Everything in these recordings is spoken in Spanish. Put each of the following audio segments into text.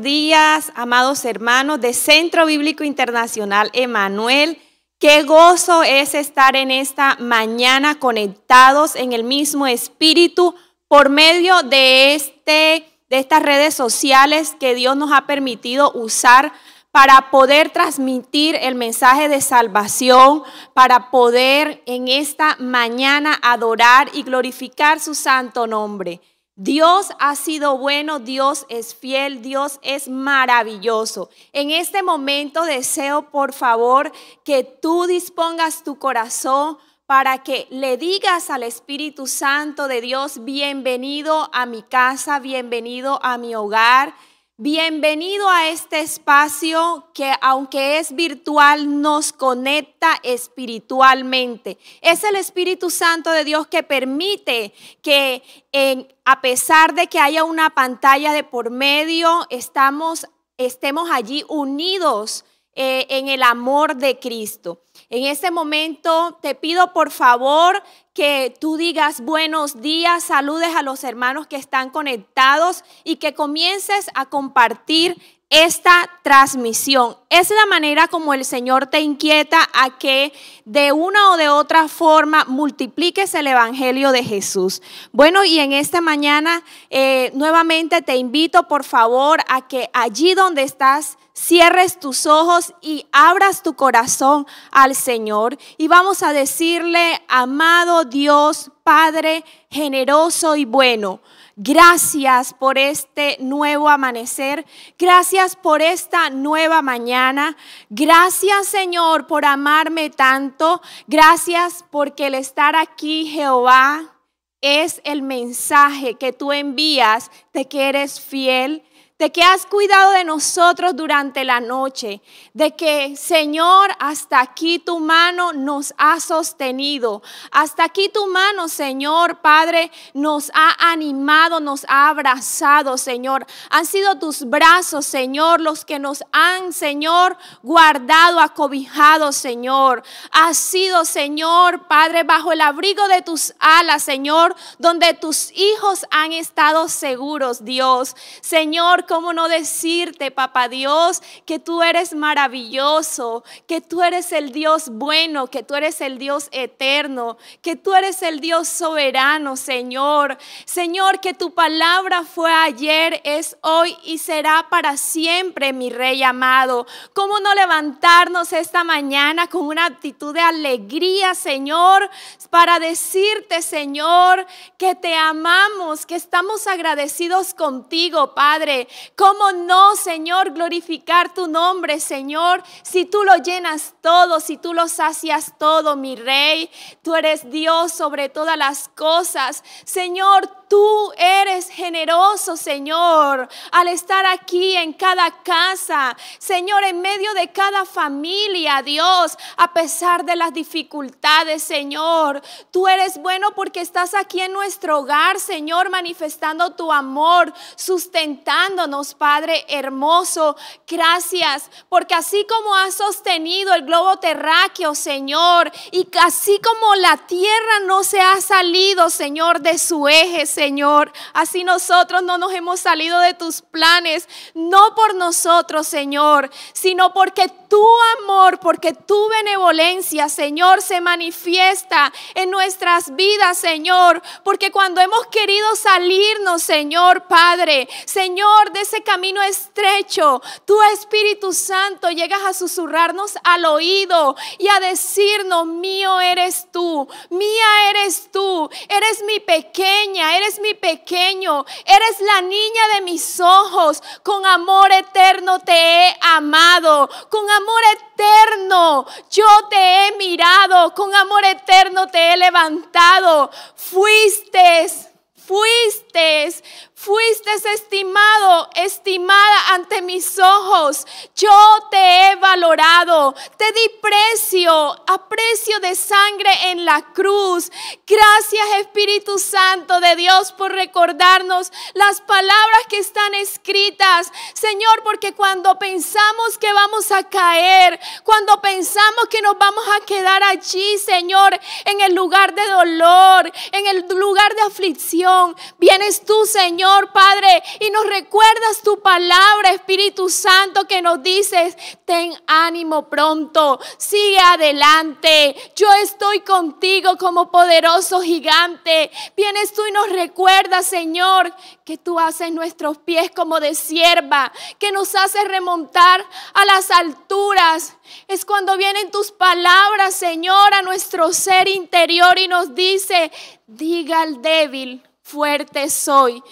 días, amados hermanos de Centro Bíblico Internacional Emanuel. Qué gozo es estar en esta mañana conectados en el mismo espíritu por medio de, este, de estas redes sociales que Dios nos ha permitido usar para poder transmitir el mensaje de salvación, para poder en esta mañana adorar y glorificar su santo nombre. Dios ha sido bueno, Dios es fiel, Dios es maravilloso. En este momento deseo, por favor, que tú dispongas tu corazón para que le digas al Espíritu Santo de Dios, bienvenido a mi casa, bienvenido a mi hogar, Bienvenido a este espacio que aunque es virtual nos conecta espiritualmente. Es el Espíritu Santo de Dios que permite que en, a pesar de que haya una pantalla de por medio, estamos, estemos allí unidos eh, en el amor de Cristo. En este momento te pido por favor que tú digas buenos días, saludes a los hermanos que están conectados y que comiences a compartir esta transmisión. Es la manera como el Señor te inquieta a que de una o de otra forma multipliques el Evangelio de Jesús. Bueno, y en esta mañana eh, nuevamente te invito por favor a que allí donde estás cierres tus ojos y abras tu corazón al Señor. Y vamos a decirle, amado Dios, Padre generoso y bueno. Gracias por este nuevo amanecer. Gracias por esta nueva mañana. Gracias Señor por amarme tanto. Gracias porque el estar aquí, Jehová, es el mensaje que tú envías de que eres fiel de que has cuidado de nosotros durante la noche, de que, Señor, hasta aquí tu mano nos ha sostenido, hasta aquí tu mano, Señor, Padre, nos ha animado, nos ha abrazado, Señor. Han sido tus brazos, Señor, los que nos han, Señor, guardado, acobijado, Señor. Ha sido, Señor, Padre, bajo el abrigo de tus alas, Señor, donde tus hijos han estado seguros, Dios. Señor, cómo no decirte, papá Dios, que tú eres maravilloso, que tú eres el Dios bueno, que tú eres el Dios eterno, que tú eres el Dios soberano, Señor. Señor, que tu palabra fue ayer, es hoy y será para siempre, mi Rey amado. ¿Cómo no levantarnos esta mañana con una actitud de alegría, Señor, para decirte, Señor, que te amamos, que estamos agradecidos contigo, Padre, ¿Cómo no, Señor, glorificar tu nombre, Señor? Si tú lo llenas todo, si tú lo sacias todo, mi Rey, tú eres Dios sobre todas las cosas. Señor, Tú eres generoso, Señor, al estar aquí en cada casa, Señor, en medio de cada familia, Dios, a pesar de las dificultades, Señor. Tú eres bueno porque estás aquí en nuestro hogar, Señor, manifestando tu amor, sustentándonos, Padre hermoso. Gracias, porque así como has sostenido el globo terráqueo, Señor, y así como la tierra no se ha salido, Señor, de su eje, Señor. Señor. Así nosotros no nos hemos salido de tus planes, no por nosotros, Señor, sino porque tu amor, porque tu benevolencia, Señor, se manifiesta en nuestras vidas, Señor. Porque cuando hemos querido salirnos, Señor, Padre, Señor, de ese camino estrecho, tu Espíritu Santo llegas a susurrarnos al oído y a decirnos, mío eres tú, mía eres tú, eres mi pequeña, eres mi pequeño, eres la niña de mis ojos, con amor eterno te he amado, con amor amor eterno yo te he mirado, con amor eterno te he levantado. Fuiste, fuiste Fuiste estimado, estimada ante mis ojos. Yo te he valorado. Te di precio, a precio de sangre en la cruz. Gracias Espíritu Santo de Dios por recordarnos las palabras que están escritas. Señor, porque cuando pensamos que vamos a caer, cuando pensamos que nos vamos a quedar allí, Señor, en el lugar de dolor, en el lugar de aflicción, vienes tú, Señor Padre, y nos recuerdas tu palabra, Espíritu Santo, que nos dices, ten ánimo pronto, sigue adelante, yo estoy contigo como poderoso gigante. Vienes tú y nos recuerdas, Señor, que tú haces nuestros pies como de sierva, que nos haces remontar a las alturas. Es cuando vienen tus palabras, Señor, a nuestro ser interior y nos dice, diga al débil, fuerte soy.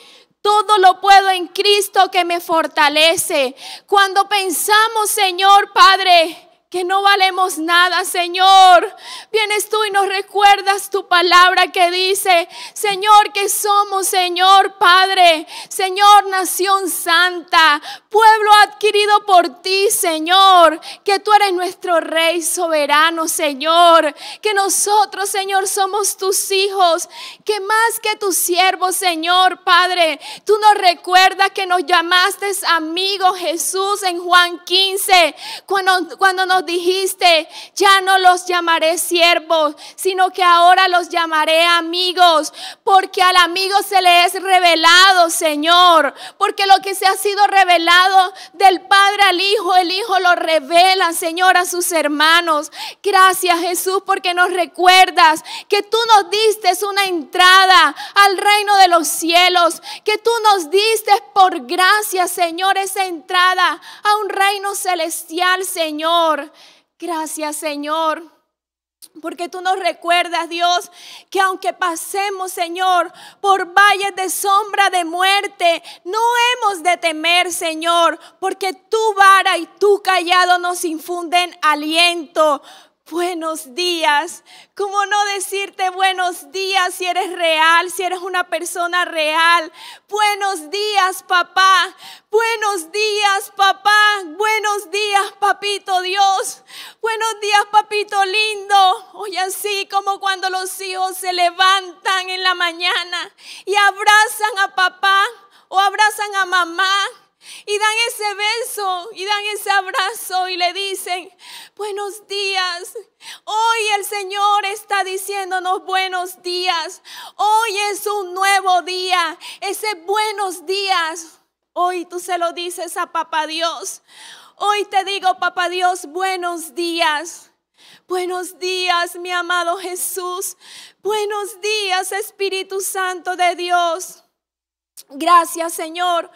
Todo lo puedo en Cristo que me fortalece. Cuando pensamos, Señor Padre, que no valemos nada, Señor. Vienes tú y nos recuerdas tu palabra que dice, Señor, que somos, Señor, Padre, Señor, nación santa, pueblo adquirido por ti, Señor, que tú eres nuestro Rey soberano, Señor, que nosotros, Señor, somos tus hijos, que más que tus siervos, Señor, Padre, tú nos recuerdas que nos llamaste amigo Jesús en Juan 15, cuando, cuando nos dijiste, ya no los llamaré siervos, sino que ahora los llamaré amigos, porque al amigo se le es revelado, Señor, porque lo que se ha sido revelado del Padre al Hijo, el Hijo lo revela, Señor, a sus hermanos. Gracias, Jesús, porque nos recuerdas que tú nos diste una entrada al reino de los cielos, que tú nos diste por gracia, Señor, esa entrada a un reino celestial, Señor. Gracias, Señor. Porque tú nos recuerdas, Dios, que aunque pasemos, Señor, por valles de sombra de muerte, no hemos de temer, Señor, porque tu vara y tu callado nos infunden aliento buenos días. ¿Cómo no decirte buenos días si eres real, si eres una persona real? Buenos días, papá. Buenos días, papá. Buenos días, papito Dios. Buenos días, papito lindo. Hoy así como cuando los hijos se levantan en la mañana y abrazan a papá o abrazan a mamá y dan ese beso y dan ese abrazo y le dicen, buenos días. Hoy el Señor está diciéndonos buenos días. Hoy es un nuevo día. Ese buenos días. Hoy tú se lo dices a Papá Dios. Hoy te digo, Papá Dios, buenos días. Buenos días, mi amado Jesús. Buenos días, Espíritu Santo de Dios. Gracias, Señor,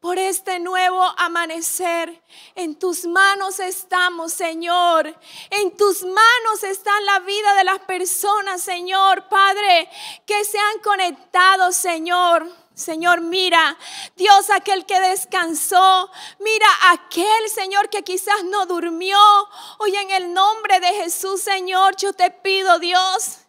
por este nuevo amanecer. En tus manos estamos, Señor. En tus manos está la vida de las personas, Señor. Padre, que se han conectado, Señor. Señor, mira, Dios, aquel que descansó, mira aquel Señor que quizás no durmió. Hoy en el nombre de Jesús, Señor, yo te pido, Dios,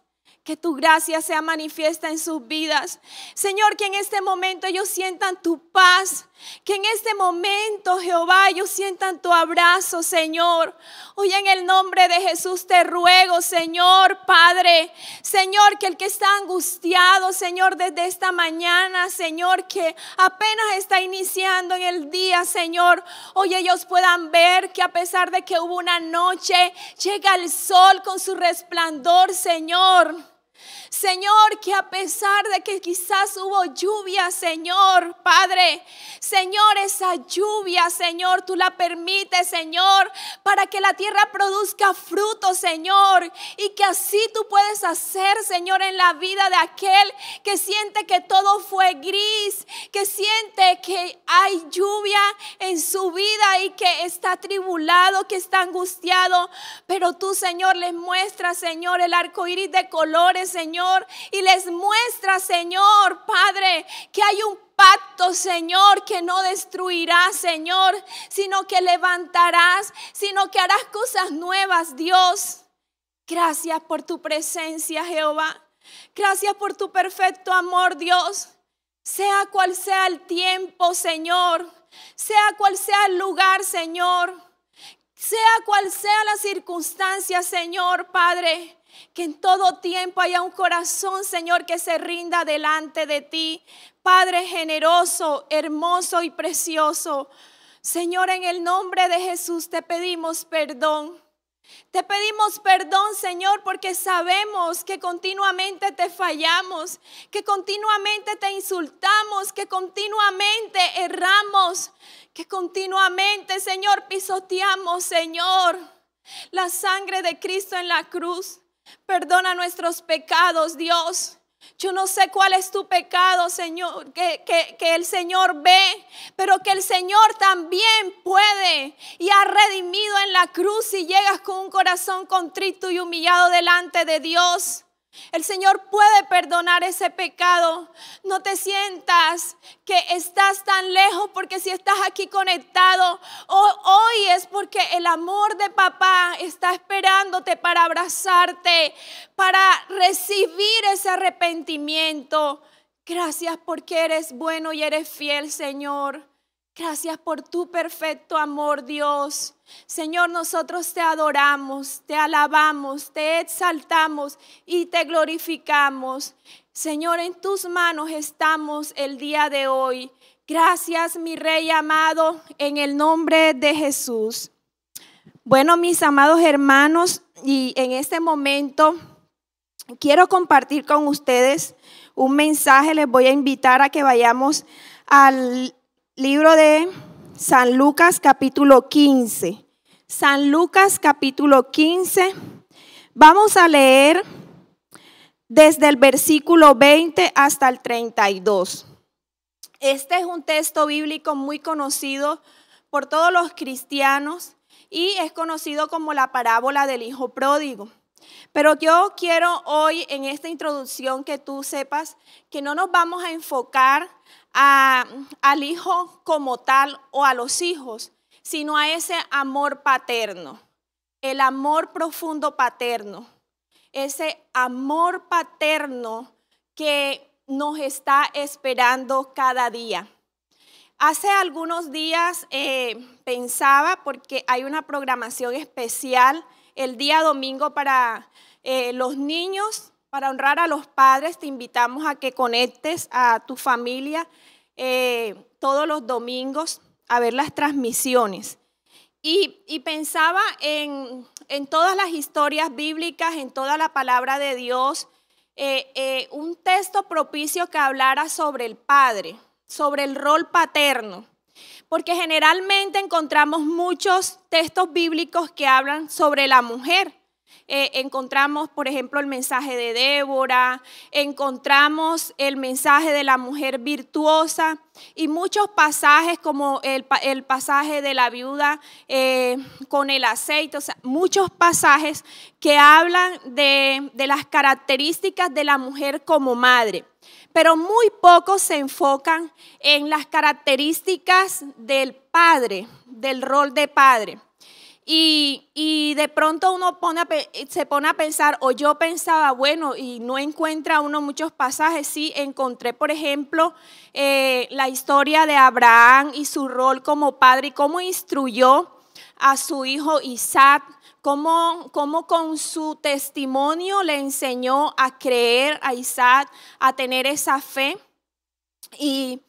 que tu gracia sea manifiesta en sus vidas. Señor, que en este momento ellos sientan tu paz, que en este momento, Jehová, ellos sientan tu abrazo, Señor. Hoy en el nombre de Jesús te ruego, Señor, Padre. Señor, que el que está angustiado, Señor, desde esta mañana, Señor, que apenas está iniciando en el día, Señor. Hoy ellos puedan ver que a pesar de que hubo una noche, llega el sol con su resplandor, Señor. Señor, que a pesar de que quizás hubo lluvia, Señor, Padre, Señor, esa lluvia, Señor, tú la permites, Señor, para que la tierra produzca fruto, Señor, y que así tú puedes hacer, Señor, en la vida de aquel que siente que todo fue gris, que siente que hay lluvia en su vida y que está tribulado, que está angustiado, pero tú, Señor, les muestras, Señor, el arco iris de colores, Señor y les muestra, Señor, Padre, que hay un pacto, Señor, que no destruirás, Señor, sino que levantarás, sino que harás cosas nuevas, Dios. Gracias por tu presencia, Jehová. Gracias por tu perfecto amor, Dios. Sea cual sea el tiempo, Señor. Sea cual sea el lugar, Señor. Sea cual sea la circunstancia, Señor Padre, que en todo tiempo haya un corazón, Señor, que se rinda delante de ti. Padre generoso, hermoso y precioso. Señor, en el nombre de Jesús te pedimos perdón. Te pedimos perdón, Señor, porque sabemos que continuamente te fallamos, que continuamente te insultamos, que continuamente erramos que continuamente, Señor, pisoteamos, Señor, la sangre de Cristo en la cruz. Perdona nuestros pecados, Dios. Yo no sé cuál es tu pecado, Señor, que, que, el Señor ve, pero que el Señor también puede y ha redimido en la cruz y llegas con un corazón contrito y humillado delante de Dios. El Señor puede perdonar ese pecado. No te sientas que estás tan lejos porque si estás aquí conectado, hoy es porque el amor de papá está esperándote para abrazarte, para recibir ese arrepentimiento. Gracias porque eres bueno y eres fiel, Señor. Gracias por tu perfecto amor, Dios. Señor, nosotros te adoramos, te alabamos, te exaltamos y te glorificamos. Señor, en tus manos estamos el día de hoy. Gracias, mi Rey amado, en el nombre de Jesús. Bueno, mis amados hermanos, y en este momento quiero compartir con ustedes un mensaje. Les voy a invitar a que vayamos al Libro de San Lucas capítulo 15. San Lucas capítulo 15. Vamos a leer desde el versículo 20 hasta el 32. Este es un texto bíblico muy conocido por todos los cristianos y es conocido como la parábola del Hijo Pródigo. Pero yo quiero hoy en esta introducción que tú sepas que no nos vamos a enfocar a, al hijo como tal o a los hijos, sino a ese amor paterno, el amor profundo paterno, ese amor paterno que nos está esperando cada día. Hace algunos días eh, pensaba, porque hay una programación especial el día domingo para eh, los niños para honrar a los padres, te invitamos a que conectes a tu familia eh, todos los domingos a ver las transmisiones. Y, pensaba en, todas las historias bíblicas, en toda la palabra de Dios, eh, eh, un texto propicio que hablara sobre el padre, sobre el rol paterno. Porque generalmente encontramos muchos textos bíblicos que hablan sobre la mujer, eh, encontramos, por ejemplo, el mensaje de Débora, encontramos el mensaje de la mujer virtuosa y muchos pasajes como el, pasaje de la viuda eh, con el aceite, o sea, muchos pasajes que hablan de, de las características de la mujer como madre pero muy pocos se enfocan en las características del padre, del rol de padre. Y, de pronto uno se pone a pensar, o yo pensaba, bueno, y no encuentra uno muchos pasajes. Sí, encontré, por ejemplo, eh, la historia de Abraham y su rol como padre y cómo instruyó a su hijo Isaac, cómo, cómo con su testimonio le enseñó a creer a Isaac, a tener esa fe. Y,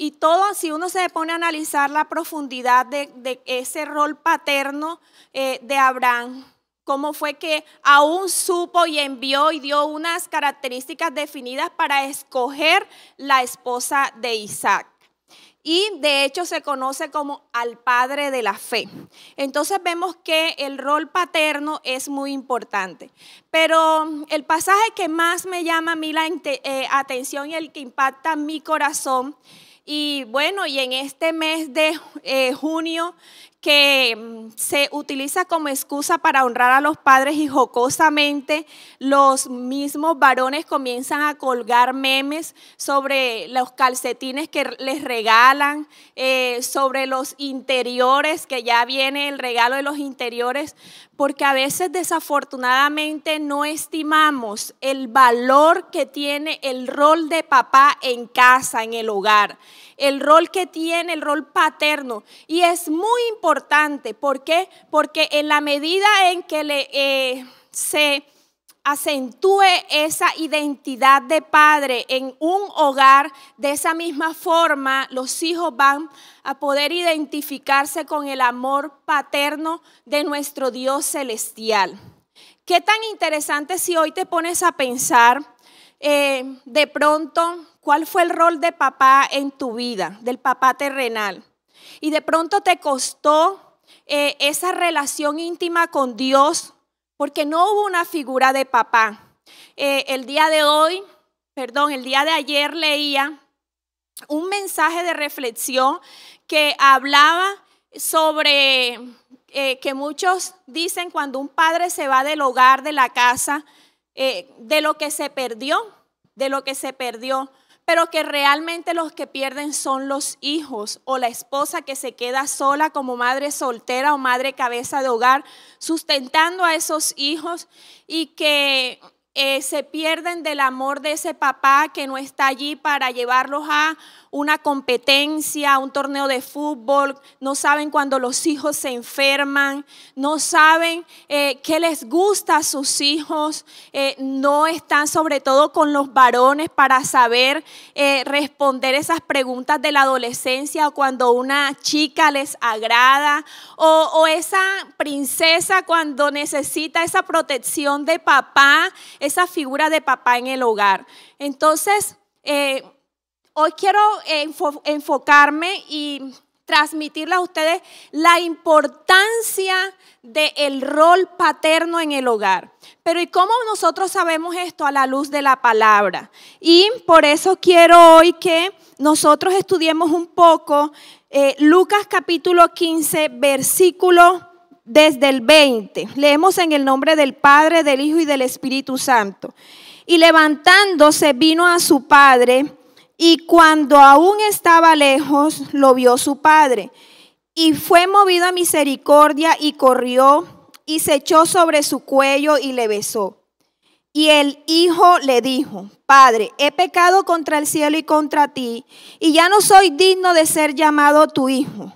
y todo, si uno se pone a analizar la profundidad de, ese rol paterno eh, de Abraham, cómo fue que aún supo y envió y dio unas características definidas para escoger la esposa de Isaac. Y de hecho se conoce como al padre de la fe. Entonces vemos que el rol paterno es muy importante. Pero el pasaje que más me llama a mí la eh, atención y el que impacta mi corazón y bueno, y en este mes de eh, junio que mm, se utiliza como excusa para honrar a los padres y jocosamente los mismos varones comienzan a colgar memes sobre los calcetines que les regalan, eh, sobre los interiores, que ya viene el regalo de los interiores, porque a veces desafortunadamente no estimamos el valor que tiene el rol de papá en casa, en el hogar el rol que tiene, el rol paterno. Y es muy importante. ¿Por qué? Porque en la medida en que eh, se acentúe esa identidad de padre en un hogar, de esa misma forma los hijos van a poder identificarse con el amor paterno de nuestro Dios celestial. Qué tan interesante si hoy te pones a pensar eh, de pronto ¿Cuál fue el rol de papá en tu vida, del papá terrenal? Y de pronto te costó eh, esa relación íntima con Dios porque no hubo una figura de papá. Eh, el día de hoy, perdón, el día de ayer leía un mensaje de reflexión que hablaba sobre eh, que muchos dicen cuando un padre se va del hogar, de la casa, de lo que se perdió, de lo que se perdió pero que realmente los que pierden son los hijos o la esposa que se queda sola como madre soltera o madre cabeza de hogar, sustentando a esos hijos y que eh, se pierden del amor de ese papá que no está allí para llevarlos a una competencia, un torneo de fútbol, no saben cuando los hijos se enferman, no saben eh, qué les gusta a sus hijos, eh, no están sobre todo con los varones para saber eh, responder esas preguntas de la adolescencia o cuando una chica les agrada o, esa princesa cuando necesita esa protección de papá, esa figura de papá en el hogar. Entonces, Hoy quiero eh, enfocarme y transmitirles a ustedes la importancia del rol paterno en el hogar. Pero ¿y cómo nosotros sabemos esto a la luz de la palabra? Y por eso quiero hoy que nosotros estudiemos un poco eh, Lucas capítulo 15, versículo desde el 20. Leemos en el nombre del Padre, del Hijo y del Espíritu Santo. Y levantándose vino a su padre y cuando aún estaba lejos, lo vio su padre. Y fue movido a misericordia y corrió y se echó sobre su cuello y le besó. Y el hijo le dijo, Padre, he pecado contra el cielo y contra ti, y ya no soy digno de ser llamado tu hijo.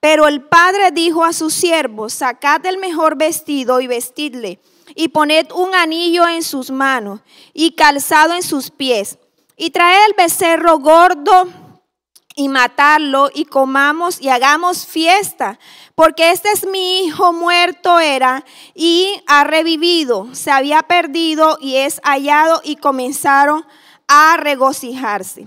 Pero el padre dijo a sus siervos, sacad el mejor vestido y vestidle, y poned un anillo en sus manos y calzado en sus pies y trae el becerro gordo y matarlo y comamos y hagamos fiesta, porque este es mi hijo muerto era y ha revivido, se había perdido y es hallado y comenzaron a regocijarse.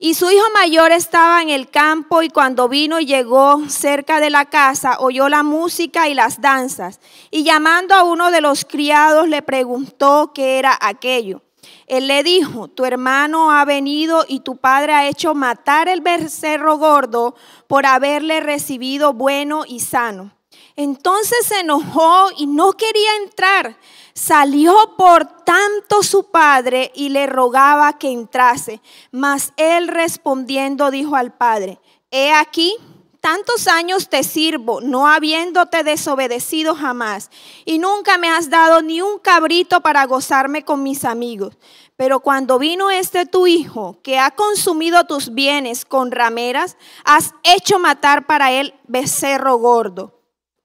Y su hijo mayor estaba en el campo y cuando vino y llegó cerca de la casa, oyó la música y las danzas. Y llamando a uno de los criados le preguntó qué era aquello. Él le dijo, tu hermano ha venido y tu padre ha hecho matar el becerro gordo por haberle recibido bueno y sano. Entonces se enojó y no quería entrar. Salió por tanto su padre y le rogaba que entrase. Mas él respondiendo dijo al padre, he aquí, Tantos años te sirvo, no habiéndote desobedecido jamás, y nunca me has dado ni un cabrito para gozarme con mis amigos. Pero cuando vino este tu hijo, que ha consumido tus bienes con rameras, has hecho matar para él becerro gordo.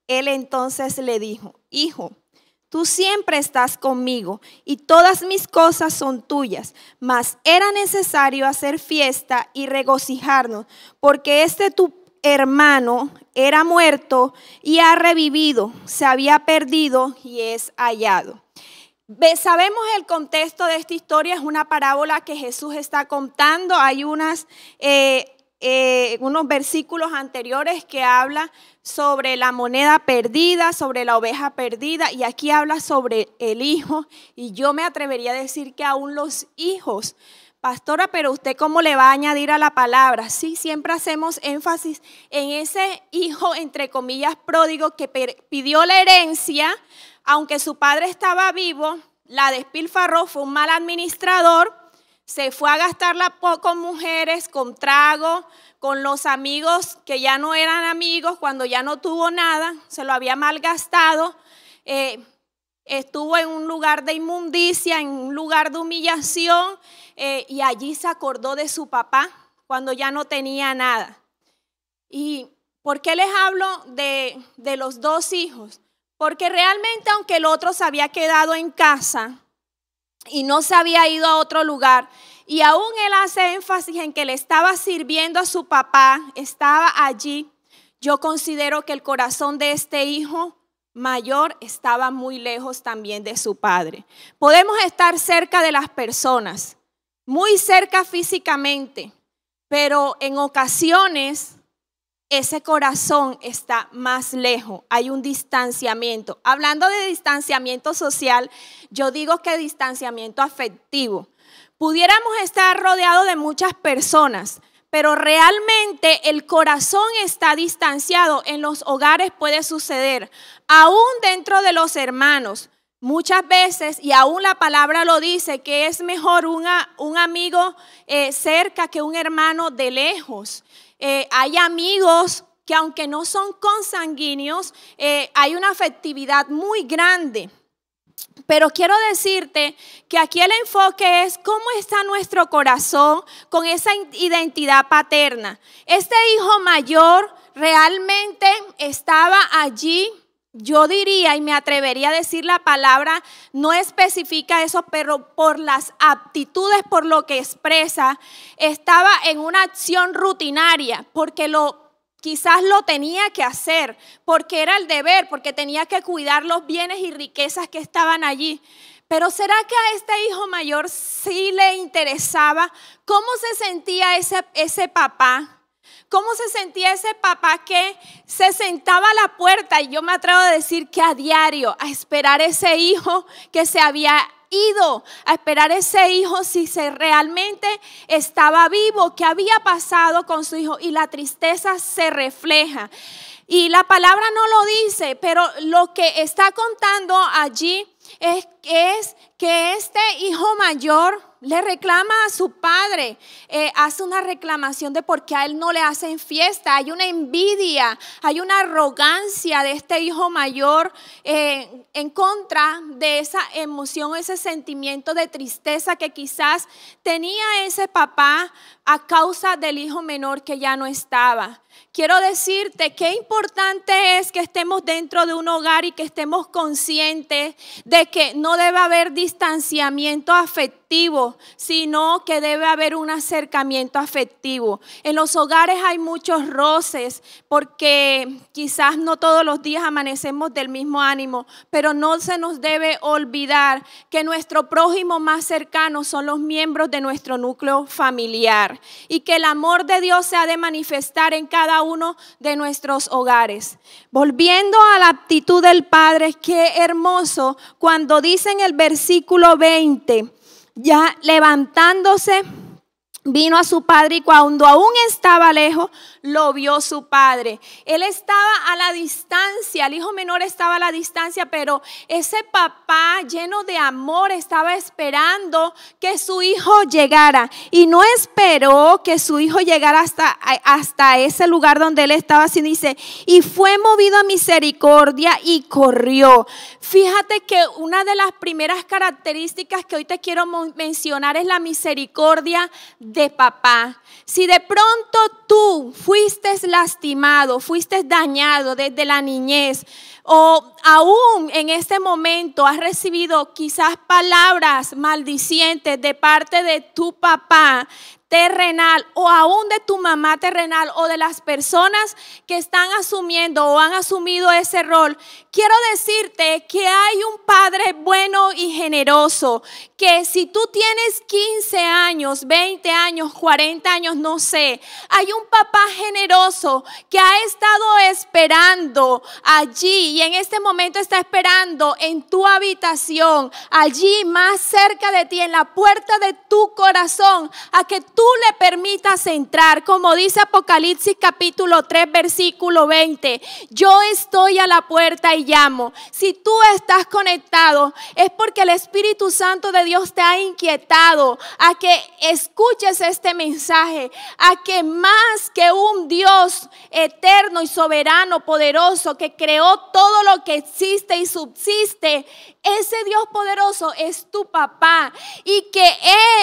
Él entonces le dijo, hijo, Tú siempre estás conmigo y todas mis cosas son tuyas, mas era necesario hacer fiesta y regocijarnos, porque este tu hermano era muerto y ha revivido, se había perdido y es hallado. Sabemos el contexto de esta historia, es una parábola que Jesús está contando. Hay unas, eh, eh, unos versículos anteriores que habla sobre la moneda perdida, sobre la oveja perdida, y aquí habla sobre el hijo. Y yo me atrevería a decir que aún los hijos Pastora, pero usted cómo le va a añadir a la palabra? Sí, siempre hacemos énfasis en ese hijo, entre comillas, pródigo que pidió la herencia, aunque su padre estaba vivo, la despilfarró, fue un mal administrador, se fue a gastarla con mujeres, con trago, con los amigos que ya no eran amigos, cuando ya no tuvo nada, se lo había malgastado, eh, estuvo en un lugar de inmundicia, en un lugar de humillación, eh, y allí se acordó de su papá cuando ya no tenía nada. ¿Y por qué les hablo de, de los dos hijos? Porque realmente aunque el otro se había quedado en casa y no se había ido a otro lugar, y aún él hace énfasis en que le estaba sirviendo a su papá, estaba allí, yo considero que el corazón de este hijo mayor estaba muy lejos también de su padre. Podemos estar cerca de las personas, muy cerca físicamente, pero en ocasiones ese corazón está más lejos, hay un distanciamiento. Hablando de distanciamiento social, yo digo que distanciamiento afectivo. Pudiéramos estar rodeados de muchas personas, pero realmente el corazón está distanciado. En los hogares puede suceder, aún dentro de los hermanos. Muchas veces, y aún la palabra lo dice, que es mejor una, un amigo eh, cerca que un hermano de lejos. Eh, hay amigos que aunque no son consanguíneos, eh, hay una afectividad muy grande. Pero quiero decirte que aquí el enfoque es cómo está nuestro corazón con esa identidad paterna. Este hijo mayor realmente estaba allí yo diría y me atrevería a decir la palabra, no especifica eso, pero por las aptitudes, por lo que expresa, estaba en una acción rutinaria, porque lo quizás lo tenía que hacer, porque era el deber, porque tenía que cuidar los bienes y riquezas que estaban allí. Pero ¿será que a este hijo mayor sí le interesaba cómo se sentía ese, ese papá? ¿Cómo se sentía ese papá que se sentaba a la puerta? Y yo me atrevo a decir que a diario, a esperar ese hijo que se había ido, a esperar ese hijo si se realmente estaba vivo, qué había pasado con su hijo. Y la tristeza se refleja. Y la palabra no lo dice, pero lo que está contando allí es, es que este hijo mayor le reclama a su padre, eh, hace una reclamación de por qué a él no le hacen fiesta. Hay una envidia, hay una arrogancia de este hijo mayor eh, en contra de esa emoción, ese sentimiento de tristeza que quizás tenía ese papá a causa del hijo menor que ya no estaba. Quiero decirte qué importante es que estemos dentro de un hogar y que estemos conscientes de que no debe haber distanciamiento afectivo, sino que debe haber un acercamiento afectivo. En los hogares hay muchos roces porque quizás no todos los días amanecemos del mismo ánimo, pero no se nos debe olvidar que nuestro prójimo más cercano son los miembros de nuestro núcleo familiar y que el amor de Dios se ha de manifestar en cada cada uno de nuestros hogares. Volviendo a la actitud del Padre, que hermoso cuando dice en el versículo 20, ya levantándose vino a su padre y cuando aún estaba lejos, lo vio su padre. Él estaba a la distancia, el hijo menor estaba a la distancia, pero ese papá lleno de amor estaba esperando que su hijo llegara y no esperó que su hijo llegara hasta, hasta ese lugar donde él estaba, sino dice, y fue movido a misericordia y corrió. Fíjate que una de las primeras características que hoy te quiero mencionar es la misericordia de papá. Si de pronto tú fuiste lastimado, fuiste dañado desde la niñez o aún en este momento has recibido quizás palabras maldicientes de parte de tu papá, terrenal o aún de tu mamá terrenal o de las personas que están asumiendo o han asumido ese rol, quiero decirte que hay un Padre bueno y generoso, que si tú tienes 15 años, 20 años, 40 años, no sé, hay un papá generoso que ha estado esperando allí y en este momento está esperando en tu habitación, allí más cerca de ti, en la puerta de tu corazón, a que tú le permitas entrar, como dice Apocalipsis capítulo 3, versículo 20, yo estoy a la puerta y llamo. Si tú estás conectado, es porque el Espíritu Santo de Dios te ha inquietado a que escuches este mensaje, a que más que un Dios eterno y soberano, poderoso, que creó todo lo que existe y subsiste, ese Dios poderoso es tu papá y que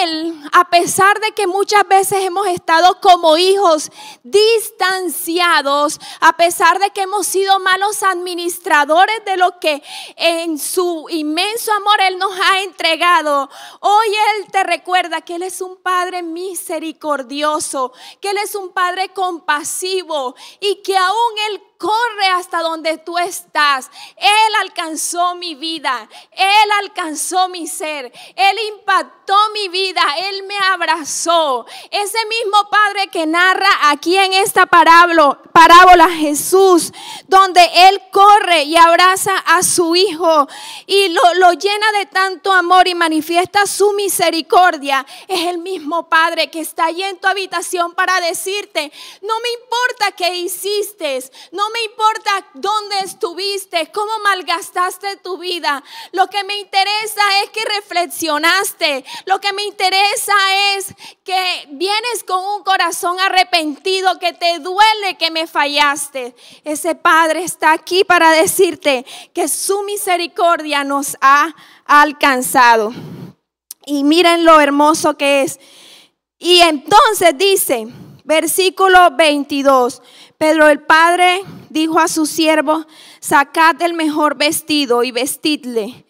Él, a pesar de que muchas veces hemos estado como hijos distanciados, a pesar de que hemos sido malos administradores de lo que en su inmenso amor Él nos ha entregado, hoy Él te recuerda que Él es un Padre misericordioso, que Él es un Padre compasivo y que aún Él corre hasta donde tú estás. Él alcanzó mi vida, Él alcanzó mi ser, Él impactó mi vida, Él me abrazó. Ese mismo Padre que narra aquí en esta parábola, parábola Jesús, donde Él corre y abraza a su Hijo y lo, llena de tanto amor y manifiesta su misericordia, es el mismo Padre que está allí en tu habitación para decirte, no me importa qué hiciste, no me importa dónde estuviste, cómo malgastaste tu vida. Lo que me interesa es que reflexionaste. Lo que me interesa es que vienes con un corazón arrepentido, que te duele que me fallaste. Ese Padre está aquí para decirte que su misericordia nos ha alcanzado. Y miren lo hermoso que es. Y entonces dice, versículo 22. Pero el padre dijo a su siervo, sacad el mejor vestido y vestidle.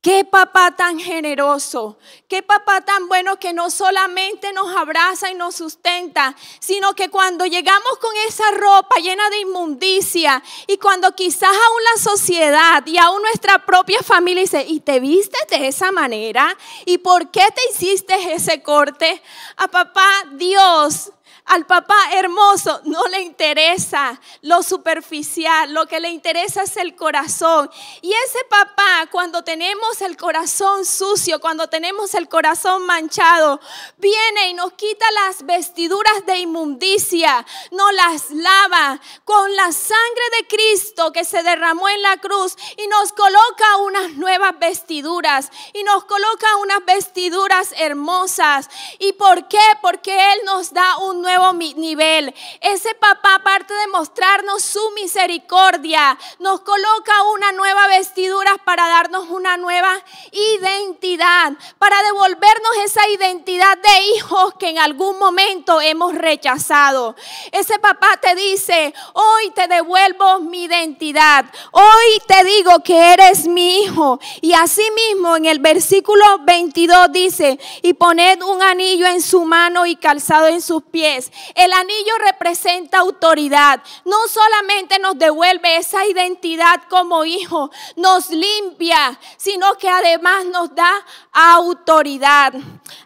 Qué papá tan generoso, qué papá tan bueno que no solamente nos abraza y nos sustenta, sino que cuando llegamos con esa ropa llena de inmundicia y cuando quizás aún la sociedad y aún nuestra propia familia dice, ¿y te viste de esa manera? ¿Y por qué te hiciste ese corte? A papá Dios al papá hermoso no le interesa lo superficial, lo que le interesa es el corazón. Y ese papá, cuando tenemos el corazón sucio, cuando tenemos el corazón manchado, viene y nos quita las vestiduras de inmundicia, nos las lava con la sangre de Cristo que se derramó en la cruz y nos coloca unas nuevas vestiduras y nos coloca unas vestiduras hermosas. ¿Y por qué? Porque Él nos da un nuevo nivel. Ese papá, aparte de mostrarnos su misericordia, nos coloca una nueva vestidura para darnos una nueva identidad, para devolvernos esa identidad de hijos que en algún momento hemos rechazado. Ese papá te dice, hoy te devuelvo mi identidad, hoy te digo que eres mi hijo. Y así mismo en el versículo 22 dice, y poned un anillo en su mano y calzado en sus pies el anillo representa autoridad. No solamente nos devuelve esa identidad como hijo, nos limpia, sino que además nos da autoridad.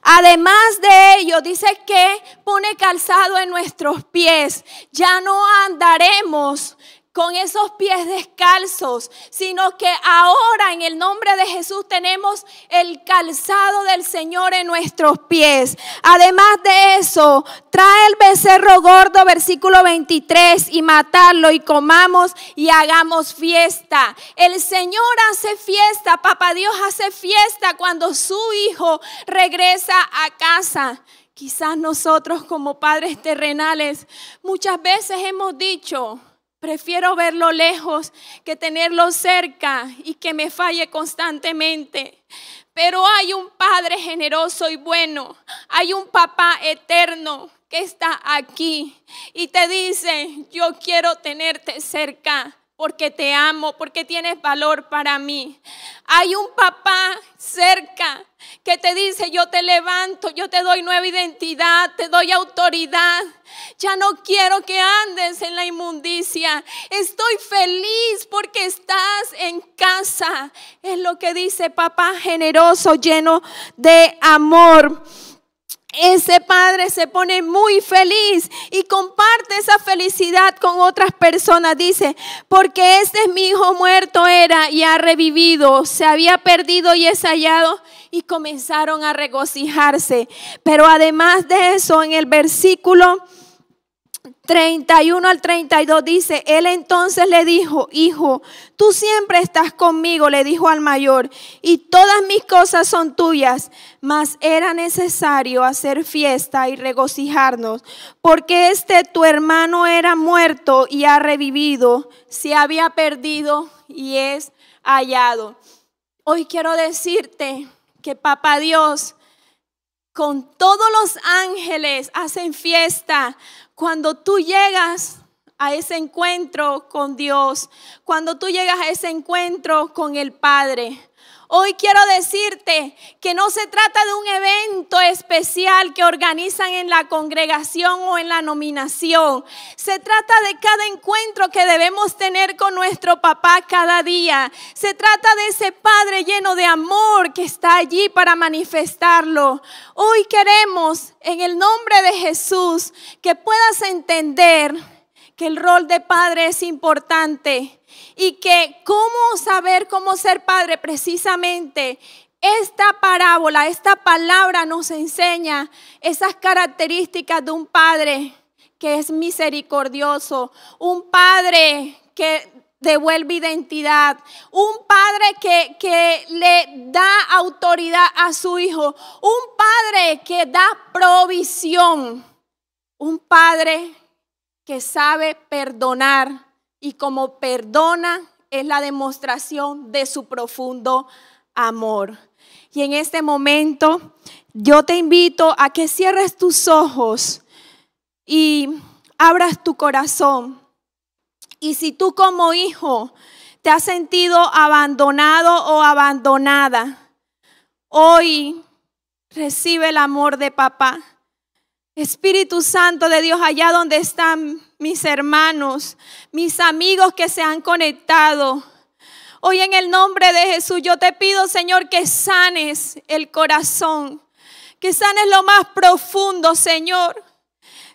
Además de ello, dice que pone calzado en nuestros pies. Ya no andaremos con esos pies descalzos, sino que ahora en el nombre de Jesús tenemos el calzado del Señor en nuestros pies. Además de eso, trae el becerro gordo, versículo 23, y matarlo y comamos y hagamos fiesta. El Señor hace fiesta, papá Dios hace fiesta cuando su hijo regresa a casa. Quizás nosotros como padres terrenales muchas veces hemos dicho, Prefiero verlo lejos que tenerlo cerca y que me falle constantemente. Pero hay un Padre generoso y bueno. Hay un papá eterno que está aquí y te dice, yo quiero tenerte cerca porque te amo, porque tienes valor para mí. Hay un papá cerca que te dice, yo te levanto, yo te doy nueva identidad, te doy autoridad. Ya no quiero que andes en la inmundicia. Estoy feliz porque estás en casa. Es lo que dice papá generoso, lleno de amor ese padre se pone muy feliz y comparte esa felicidad con otras personas. Dice, porque este es mi hijo muerto era y ha revivido, se había perdido y es hallado. Y comenzaron a regocijarse. Pero además de eso, en el versículo 31 al 32 dice, él entonces le dijo, hijo, tú siempre estás conmigo, le dijo al mayor, y todas mis cosas son tuyas, mas era necesario hacer fiesta y regocijarnos, porque este tu hermano era muerto y ha revivido, se había perdido y es hallado. Hoy quiero decirte que Papá Dios con todos los ángeles hacen fiesta cuando tú llegas a ese encuentro con Dios, cuando tú llegas a ese encuentro con el Padre, Hoy quiero decirte que no se trata de un evento especial que organizan en la congregación o en la nominación. Se trata de cada encuentro que debemos tener con nuestro papá cada día. Se trata de ese Padre lleno de amor que está allí para manifestarlo. Hoy queremos, en el nombre de Jesús, que puedas entender que el rol de padre es importante y que cómo saber cómo ser padre precisamente. Esta parábola, esta palabra nos enseña esas características de un padre que es misericordioso, un padre que devuelve identidad, un padre que, le da autoridad a su hijo, un padre que da provisión, un padre que sabe perdonar, y como perdona es la demostración de su profundo amor. Y en este momento yo te invito a que cierres tus ojos y abras tu corazón. Y si tú como hijo te has sentido abandonado o abandonada, hoy recibe el amor de papá. Espíritu Santo de Dios, allá donde están mis hermanos, mis amigos que se han conectado. Hoy en el nombre de Jesús yo te pido, Señor, que sanes el corazón, que sanes lo más profundo, Señor.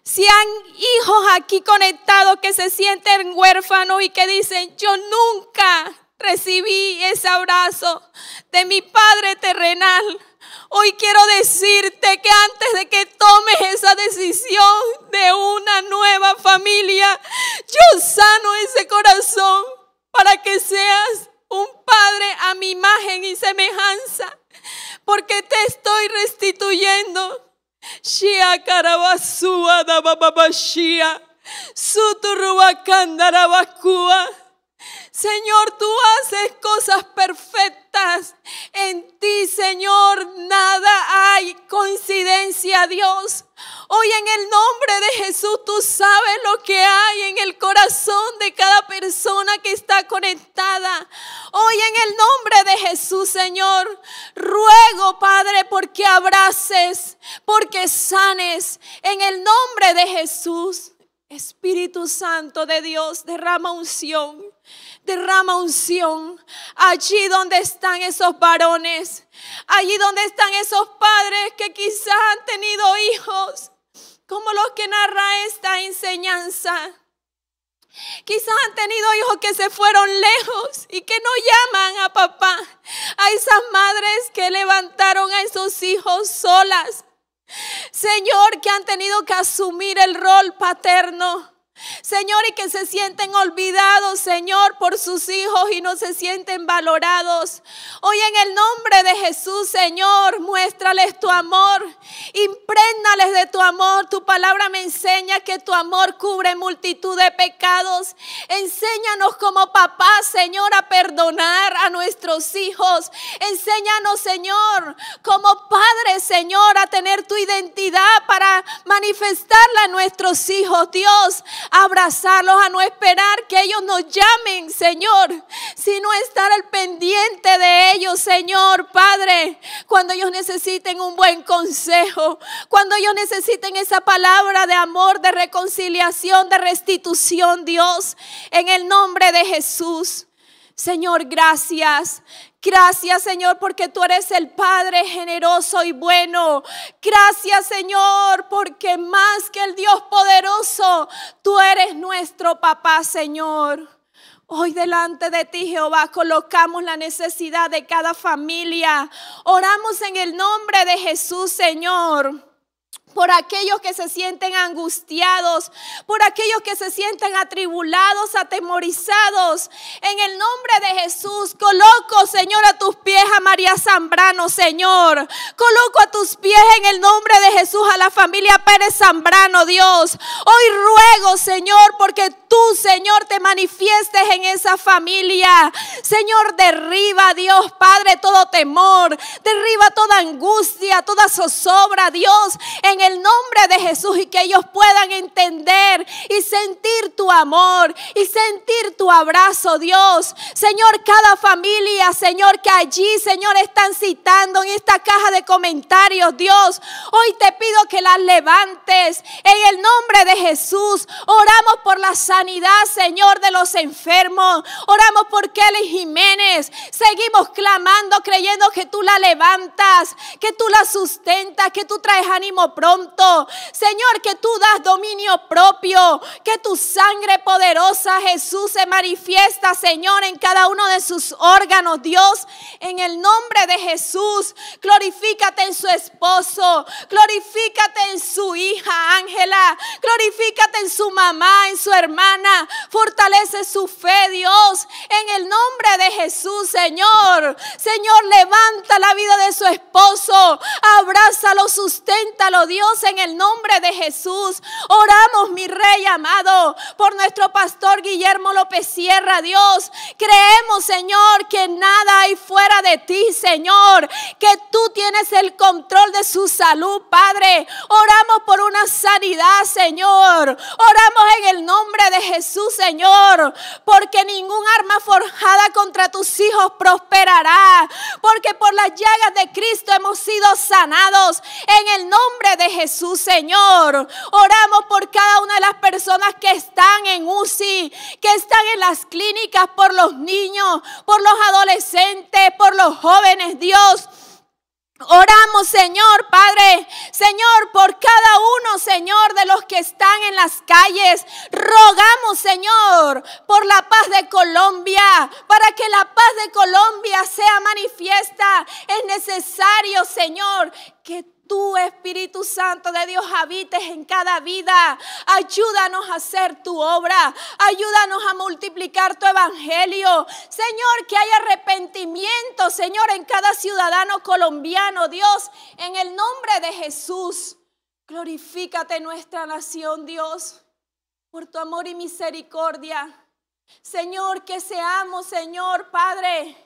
Si hay hijos aquí conectados que se sienten huérfanos y que dicen, yo nunca recibí ese abrazo de mi Padre terrenal. Hoy quiero decirte que antes de que tomes esa decisión de una nueva familia, yo sano ese corazón para que seas un padre a mi imagen y semejanza, porque te estoy restituyendo. Señor, tú haces cosas perfectas en ti, Señor, nada hay coincidencia, Dios. Hoy en el nombre de Jesús, tú sabes lo que hay en el corazón de cada persona que está conectada. Hoy en el nombre de Jesús, Señor, ruego, Padre, porque abraces, porque sanes. En el nombre de Jesús, Espíritu Santo de Dios, derrama unción Derrama unción allí donde están esos varones, allí donde están esos padres que quizás han tenido hijos, como los que narra esta enseñanza. Quizás han tenido hijos que se fueron lejos y que no llaman a papá. A esas madres que levantaron a esos hijos solas. Señor, que han tenido que asumir el rol paterno. Señor, y que se sienten olvidados, Señor, por sus hijos y no se sienten valorados. Hoy en el nombre de Jesús, Señor, muéstrales tu amor, Impréndales de tu amor. Tu palabra me enseña que tu amor cubre multitud de pecados. Enséñanos como papá, Señor, a perdonar a nuestros hijos. Enséñanos, Señor, como padre, Señor, a tener tu identidad para manifestarla a nuestros hijos. Dios, abrazarlos, a no esperar que ellos nos llamen, Señor, sino estar al pendiente de ellos, Señor, Padre, cuando ellos necesiten un buen consejo, cuando ellos necesiten esa palabra de amor, de reconciliación, de restitución, Dios, en el nombre de Jesús. Señor, gracias. Gracias Señor porque tú eres el Padre generoso y bueno. Gracias Señor porque más que el Dios poderoso, tú eres nuestro papá Señor. Hoy delante de ti, Jehová, colocamos la necesidad de cada familia. Oramos en el nombre de Jesús, Señor por aquellos que se sienten angustiados, por aquellos que se sienten atribulados, atemorizados. En el nombre de Jesús, coloco, Señor, a tus pies a María Zambrano, Señor. Coloco a tus pies en el nombre de Jesús a la familia Pérez Zambrano, Dios. Hoy ruego, Señor, porque tú, Señor, te manifiestes en esa familia. Señor, derriba, Dios, Padre, todo temor. Derriba toda angustia, toda zozobra, Dios, en el nombre de Jesús y que ellos puedan entender y sentir tu amor y sentir tu abrazo, Dios. Señor, cada familia, Señor, que allí, Señor, están citando en esta caja de comentarios, Dios. Hoy te pido que las levantes en el nombre de Jesús. Oramos por la sanidad, Señor, de los enfermos. Oramos por Kelly Jiménez. Seguimos clamando, creyendo que tú la levantas, que tú la sustentas, que tú traes ánimo propio Señor, que tú das dominio propio, que tu sangre poderosa, Jesús, se manifiesta, Señor, en cada uno de sus órganos. Dios, en el nombre de Jesús, glorifícate en su esposo, glorifícate en su hija Ángela, glorifícate en su mamá, en su hermana, fortalece su fe, Dios, en el nombre de Jesús, Señor. Señor, levanta la vida de su esposo, abrázalo, susténtalo, Dios en el nombre de Jesús. Oramos, mi Rey amado, por nuestro pastor Guillermo López Sierra, Dios. Creemos, Señor, que nada hay fuera de ti, Señor, que tú tienes el control de su salud, Padre. Oramos por una sanidad, Señor. Oramos en el nombre de Jesús, Señor, porque ningún arma forjada contra tus hijos prosperará, porque por las llagas de Cristo hemos sido sanados. En el nombre de Jesús, Señor. Oramos por cada una de las personas que están en UCI, que están en las clínicas, por los niños, por los adolescentes, por los jóvenes, Dios. Oramos, Señor, Padre, Señor, por cada uno, Señor, de los que están en las calles. Rogamos, Señor, por la paz de Colombia, para que la paz de Colombia sea manifiesta. Es necesario, Señor, que tú, Espíritu Santo de Dios, habites en cada vida. Ayúdanos a hacer tu obra. Ayúdanos a multiplicar tu evangelio. Señor, que haya arrepentimiento, Señor, en cada ciudadano colombiano. Dios, en el nombre de Jesús, glorifícate nuestra nación, Dios, por tu amor y misericordia. Señor, que seamos, Señor, Padre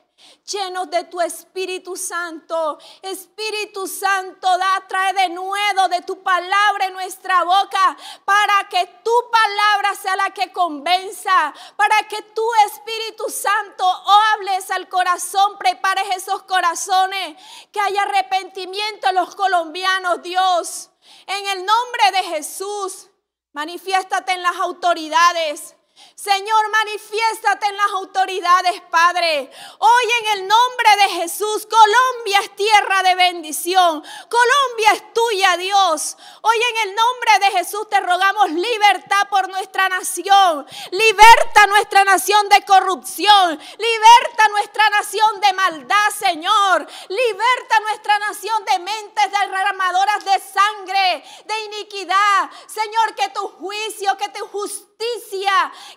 llenos de tu Espíritu Santo. Espíritu Santo, da, trae de nuevo de tu palabra en nuestra boca para que tu palabra sea la que convenza, para que tu Espíritu Santo hables al corazón, prepares esos corazones, que haya arrepentimiento en los colombianos, Dios. En el nombre de Jesús, manifiéstate en las autoridades. Señor, manifiéstate en las autoridades, Padre. Hoy en el nombre de Jesús, Colombia es tierra de bendición. Colombia es tuya, Dios. Hoy en el nombre de Jesús te rogamos libertad por nuestra nación. Liberta nuestra nación de corrupción. Liberta nuestra nación de maldad, Señor. Liberta nuestra nación de mentes derramadoras de sangre, de iniquidad. Señor, que tu juicio, que tu justicia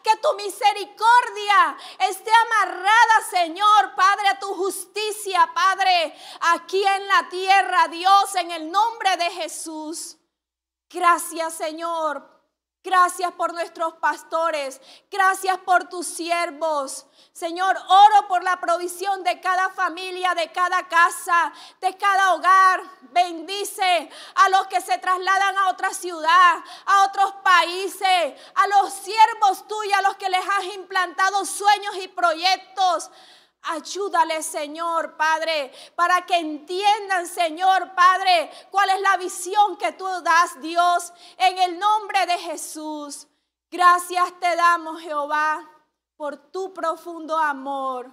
que tu misericordia esté amarrada, Señor, Padre, a tu justicia, Padre, aquí en la tierra, Dios, en el nombre de Jesús. Gracias, Señor, Gracias por nuestros pastores. Gracias por tus siervos. Señor, oro por la provisión de cada familia, de cada casa, de cada hogar. Bendice a los que se trasladan a otra ciudad, a otros países, a los siervos tuyos, a los que les has implantado sueños y proyectos. Ayúdale, Señor Padre, para que entiendan, Señor Padre, cuál es la visión que tú das, Dios, en el nombre de Jesús. Gracias te damos, Jehová, por tu profundo amor.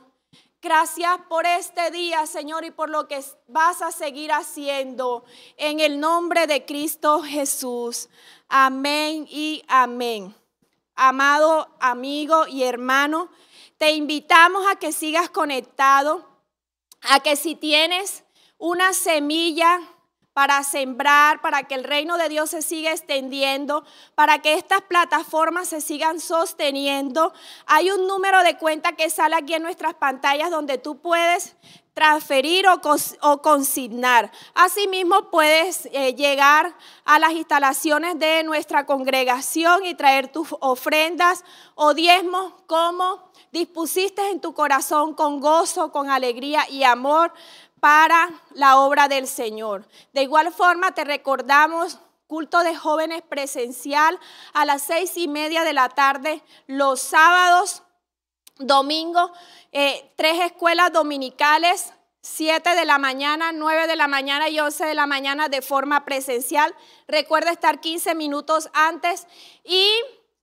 Gracias por este día, Señor, y por lo que vas a seguir haciendo. En el nombre de Cristo Jesús. Amén y amén. Amado amigo y hermano te invitamos a que sigas conectado, a que si tienes una semilla para sembrar, para que el reino de Dios se siga extendiendo, para que estas plataformas se sigan sosteniendo. Hay un número de cuenta que sale aquí en nuestras pantallas donde tú puedes transferir o, consignar. Asimismo, puedes eh, llegar a las instalaciones de nuestra congregación y traer tus ofrendas o diezmos como dispusiste en tu corazón con gozo, con alegría y amor para la obra del Señor. De igual forma, te recordamos culto de jóvenes presencial a las seis y media de la tarde los sábados domingo, eh, tres escuelas dominicales, 7 de la mañana, 9 de la mañana y 11 de la mañana de forma presencial. Recuerda estar 15 minutos antes y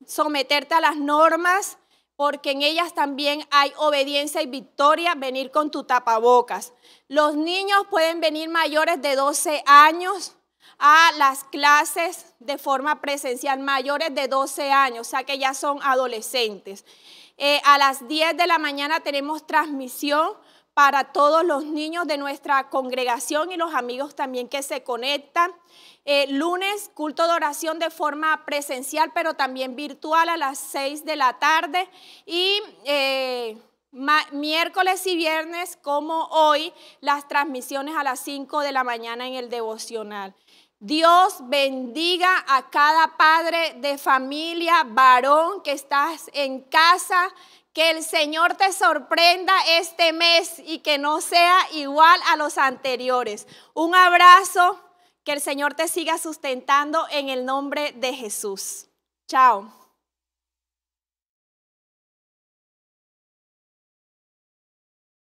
someterte a las normas porque en ellas también hay obediencia y victoria, venir con tu tapabocas. Los niños pueden venir mayores de 12 años a las clases de forma presencial, mayores de 12 años, o sea que ya son adolescentes. Eh, a las 10 de la mañana tenemos transmisión para todos los niños de nuestra congregación y los amigos también que se conectan. Eh, lunes, culto de oración de forma presencial, pero también virtual a las 6 de la tarde. Y eh, miércoles y viernes, como hoy, las transmisiones a las 5 de la mañana en el devocional. Dios bendiga a cada padre de familia, varón que estás en casa. Que el Señor te sorprenda este mes y que no sea igual a los anteriores. Un abrazo. Que el Señor te siga sustentando en el nombre de Jesús. Chao.